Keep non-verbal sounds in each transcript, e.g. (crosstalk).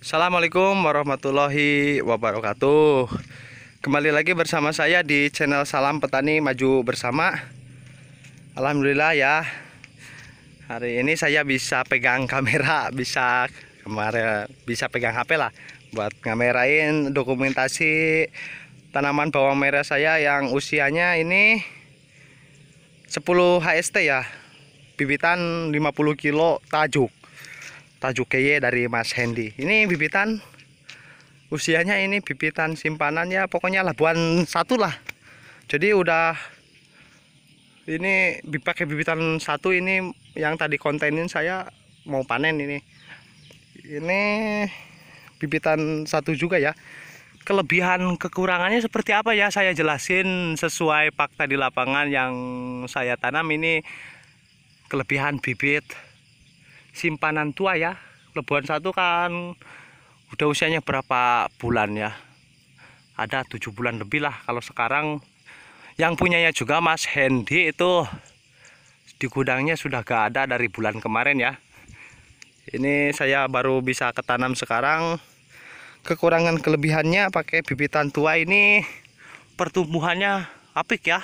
Assalamualaikum warahmatullahi wabarakatuh Kembali lagi bersama saya di channel Salam Petani Maju Bersama Alhamdulillah ya Hari ini saya bisa pegang kamera Bisa kemarin bisa pegang HP lah Buat ngamerain dokumentasi tanaman bawang merah saya yang usianya ini 10 HST ya Bibitan 50 kilo tajuk Tajukeye dari Mas Hendy. Ini bibitan usianya ini bibitan simpanan ya pokoknya labuan satu lah. Jadi udah ini dipakai bibitan satu ini yang tadi kontenin saya mau panen ini. Ini bibitan satu juga ya. Kelebihan kekurangannya seperti apa ya saya jelasin sesuai fakta di lapangan yang saya tanam ini kelebihan bibit simpanan tua ya Lebuhan satu kan udah usianya berapa bulan ya ada tujuh bulan lebih lah kalau sekarang yang punyanya juga Mas Hendy itu di gudangnya sudah gak ada dari bulan kemarin ya ini saya baru bisa ketanam sekarang kekurangan kelebihannya pakai bibitan tua ini pertumbuhannya apik ya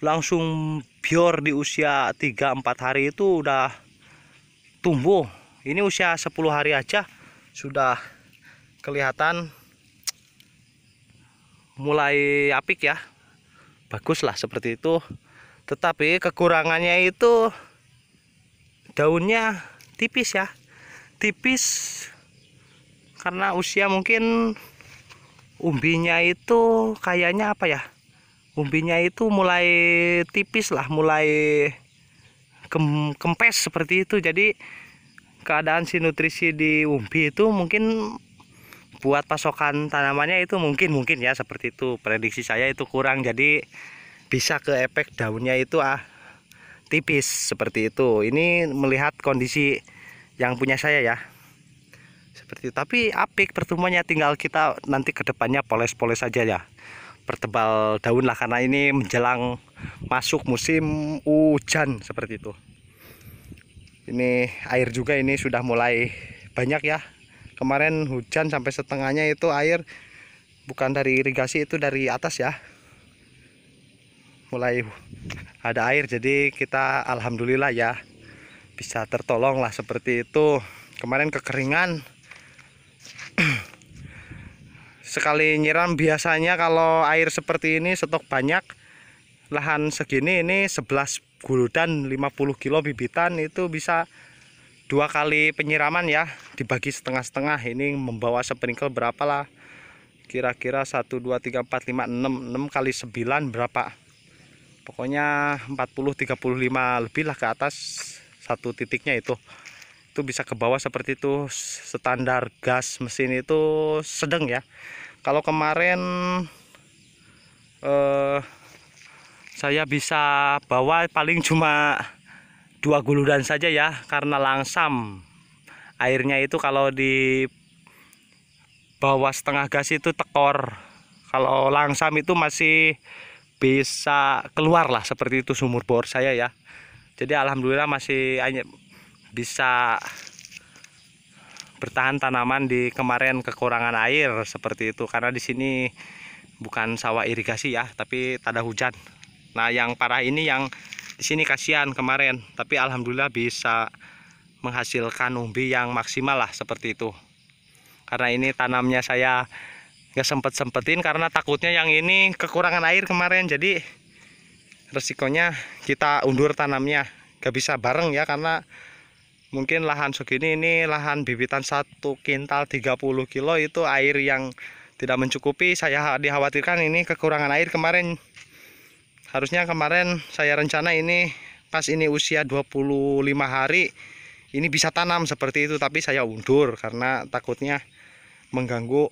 langsung bior di usia 3-4 hari itu udah tumbuh ini usia 10 hari aja sudah kelihatan mulai apik ya baguslah seperti itu tetapi kekurangannya itu daunnya tipis ya tipis karena usia mungkin umbinya itu kayaknya apa ya umbinya itu mulai tipis lah mulai kem, kempes seperti itu jadi keadaan si nutrisi di umbi itu mungkin buat pasokan tanamannya itu mungkin mungkin ya seperti itu prediksi saya itu kurang jadi bisa ke efek daunnya itu ah tipis seperti itu ini melihat kondisi yang punya saya ya seperti itu. tapi apik pertumbuhannya tinggal kita nanti kedepannya poles-poles saja ya pertebal daun lah karena ini menjelang masuk musim hujan seperti itu ini air juga ini sudah mulai banyak ya kemarin hujan sampai setengahnya itu air bukan dari irigasi itu dari atas ya mulai ada air jadi kita alhamdulillah ya bisa tertolong lah seperti itu kemarin kekeringan (clears throat) sekali nyiram biasanya kalau air seperti ini stok banyak lahan segini ini 11 guludan 50 kilo bibitan itu bisa dua kali penyiraman ya dibagi setengah-setengah ini membawa sprinkle berapa lah kira-kira 1 2 3 4 5 6 6 kali 9 berapa pokoknya 40 35 lebih lah ke atas satu titiknya itu itu bisa ke bawah seperti itu standar gas mesin itu sedang ya kalau kemarin eh saya bisa bawa paling cuma dua guludan saja ya karena langsam airnya itu kalau di bawah setengah gas itu tekor kalau langsam itu masih bisa keluar lah seperti itu sumur bor saya ya jadi alhamdulillah masih hanya bisa bertahan tanaman di kemarin kekurangan air seperti itu karena di sini bukan sawah irigasi ya tapi tada hujan nah yang parah ini yang di sini kasihan kemarin tapi alhamdulillah bisa menghasilkan umbi yang maksimal lah seperti itu karena ini tanamnya saya nggak sempet sempetin karena takutnya yang ini kekurangan air kemarin jadi resikonya kita undur tanamnya nggak bisa bareng ya karena mungkin lahan segini ini lahan bibitan satu kintal 30 kilo itu air yang tidak mencukupi saya dikhawatirkan ini kekurangan air kemarin harusnya kemarin saya rencana ini pas ini usia 25 hari ini bisa tanam seperti itu tapi saya undur karena takutnya mengganggu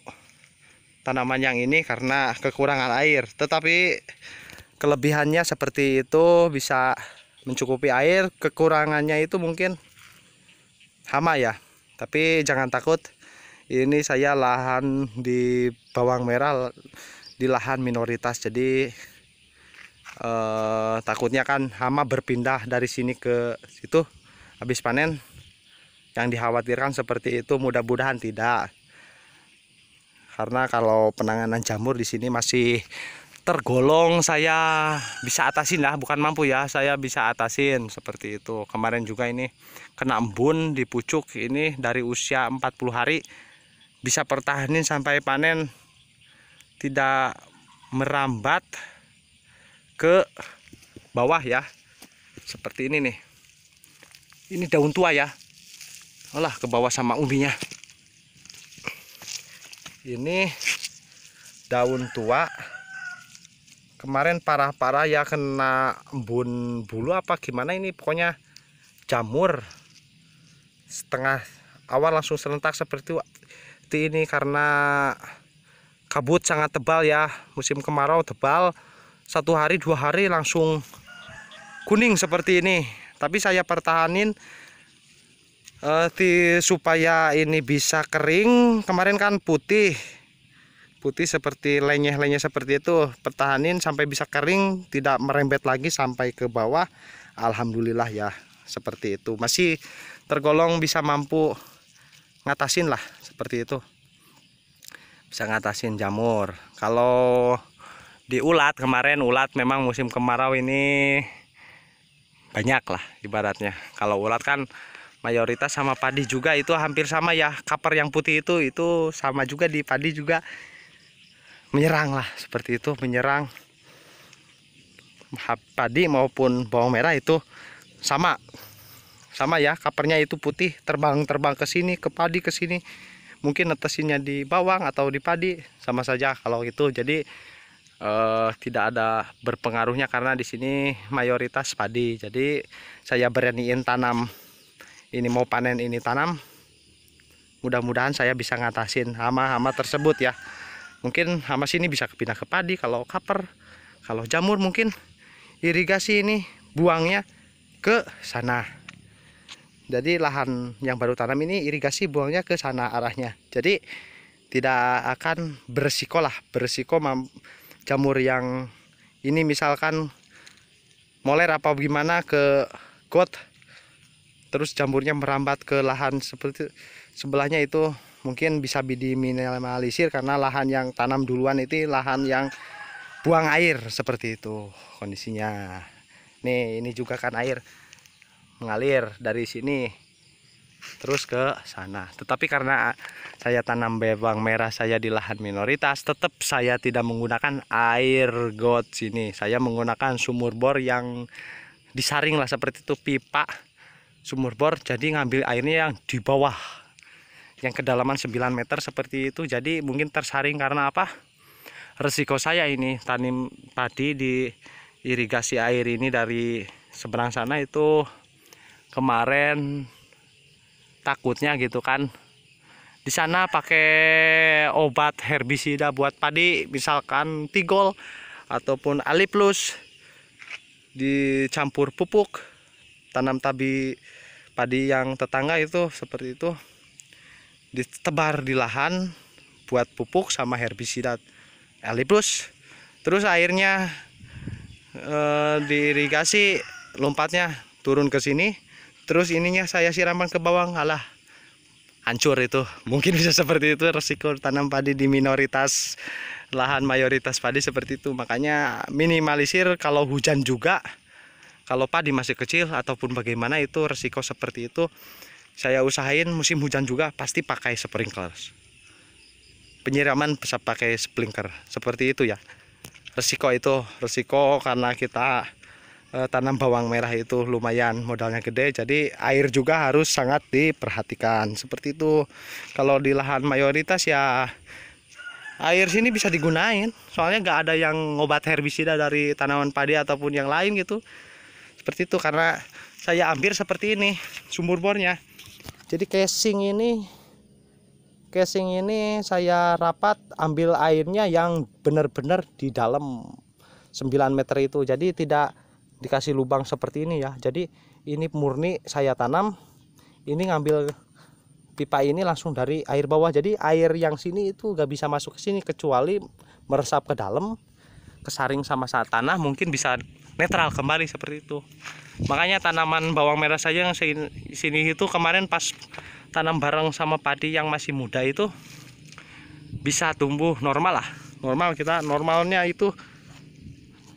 tanaman yang ini karena kekurangan air tetapi kelebihannya seperti itu bisa mencukupi air kekurangannya itu mungkin hama ya tapi jangan takut ini saya lahan di bawang merah di lahan minoritas jadi eh, takutnya kan hama berpindah dari sini ke situ habis panen yang dikhawatirkan seperti itu mudah-mudahan tidak karena kalau penanganan jamur di sini masih tergolong saya bisa atasin lah bukan mampu ya saya bisa atasin seperti itu kemarin juga ini kena embun di pucuk ini dari usia 40 hari bisa pertahanin sampai panen tidak merambat ke bawah ya seperti ini nih ini daun tua ya olah ke bawah sama umbinya ini daun tua kemarin parah-parah ya kena embun bulu apa gimana ini pokoknya jamur setengah awal langsung serentak seperti ini karena kabut sangat tebal ya musim kemarau tebal satu hari dua hari langsung kuning seperti ini tapi saya pertahanin uh, di, supaya ini bisa kering kemarin kan putih putih seperti lenyeh-lenyeh seperti itu pertahanin sampai bisa kering tidak merembet lagi sampai ke bawah Alhamdulillah ya seperti itu masih tergolong bisa mampu ngatasin lah seperti itu bisa ngatasin jamur kalau di ulat kemarin ulat memang musim kemarau ini banyak lah ibaratnya kalau ulat kan mayoritas sama padi juga itu hampir sama ya kaper yang putih itu itu sama juga di padi juga menyerang lah seperti itu menyerang padi maupun bawang merah itu sama sama ya kapernya itu putih terbang-terbang ke sini ke padi ke sini mungkin netesinnya di bawang atau di padi sama saja kalau itu jadi eh, tidak ada berpengaruhnya karena di sini mayoritas padi. Jadi saya beraniin tanam ini mau panen ini tanam. Mudah-mudahan saya bisa ngatasin hama-hama tersebut ya. Mungkin hama sini bisa kepindah ke padi kalau kaper, kalau jamur mungkin irigasi ini buangnya ke sana. Jadi lahan yang baru tanam ini irigasi buangnya ke sana arahnya. Jadi tidak akan bersikolah, lah bersiko jamur yang ini misalkan moler apa gimana ke got terus jamurnya merambat ke lahan seperti sebelahnya itu mungkin bisa diminimalisir karena lahan yang tanam duluan itu lahan yang buang air seperti itu kondisinya nih ini juga kan air mengalir dari sini terus ke sana. Tetapi karena saya tanam bebang merah saya di lahan minoritas, tetap saya tidak menggunakan air got sini. Saya menggunakan sumur bor yang disaring lah seperti itu pipa sumur bor. Jadi ngambil airnya yang di bawah, yang kedalaman 9 meter seperti itu. Jadi mungkin tersaring karena apa? Resiko saya ini tanim padi di irigasi air ini dari seberang sana itu kemarin takutnya gitu kan di sana pakai obat herbisida buat padi misalkan tigol ataupun aliplus dicampur pupuk tanam tabi padi yang tetangga itu seperti itu ditebar di lahan buat pupuk sama herbisida aliplus terus airnya eh, diirigasi lompatnya turun ke sini terus ininya saya siramkan ke bawang, alah hancur itu (laughs) mungkin bisa seperti itu resiko tanam padi di minoritas lahan mayoritas padi seperti itu makanya minimalisir kalau hujan juga kalau padi masih kecil ataupun bagaimana itu resiko seperti itu saya usahain musim hujan juga pasti pakai sprinkler penyiraman bisa pakai sprinkler seperti itu ya resiko itu resiko karena kita Eh, tanam bawang merah itu lumayan modalnya gede jadi air juga harus sangat diperhatikan seperti itu kalau di lahan mayoritas ya air sini bisa digunain soalnya nggak ada yang ngobat herbisida dari tanaman padi ataupun yang lain gitu seperti itu karena saya hampir seperti ini sumur bornya jadi casing ini casing ini saya rapat ambil airnya yang benar-benar di dalam 9 meter itu jadi tidak dikasih lubang seperti ini ya jadi ini murni saya tanam ini ngambil pipa ini langsung dari air bawah jadi air yang sini itu gak bisa masuk ke sini kecuali meresap ke dalam kesaring sama saat tanah mungkin bisa netral kembali seperti itu makanya tanaman bawang merah saja yang sini itu kemarin pas tanam bareng sama padi yang masih muda itu bisa tumbuh normal lah normal kita normalnya itu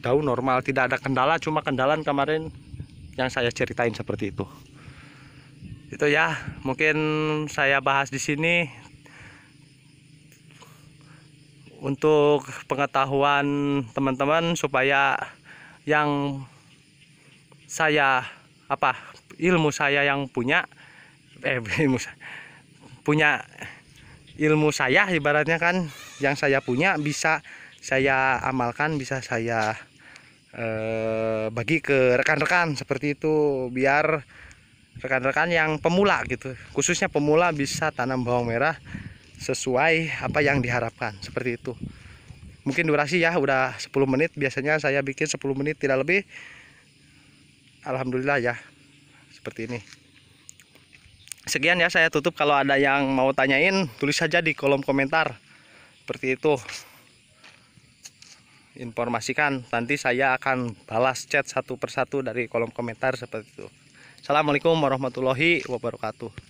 daun normal tidak ada kendala cuma kendalan kemarin yang saya ceritain seperti itu itu ya mungkin saya bahas di sini untuk pengetahuan teman-teman supaya yang saya apa ilmu saya yang punya eh (laughs) ilmu punya ilmu saya ibaratnya kan yang saya punya bisa saya amalkan bisa saya Eh, bagi ke rekan-rekan seperti itu biar rekan-rekan yang pemula gitu khususnya pemula bisa tanam bawang merah sesuai apa yang diharapkan seperti itu mungkin durasi ya udah 10 menit biasanya saya bikin 10 menit tidak lebih Alhamdulillah ya seperti ini sekian ya saya tutup kalau ada yang mau tanyain tulis saja di kolom komentar seperti itu informasikan. Nanti saya akan balas chat satu persatu dari kolom komentar seperti itu. Assalamualaikum warahmatullahi wabarakatuh.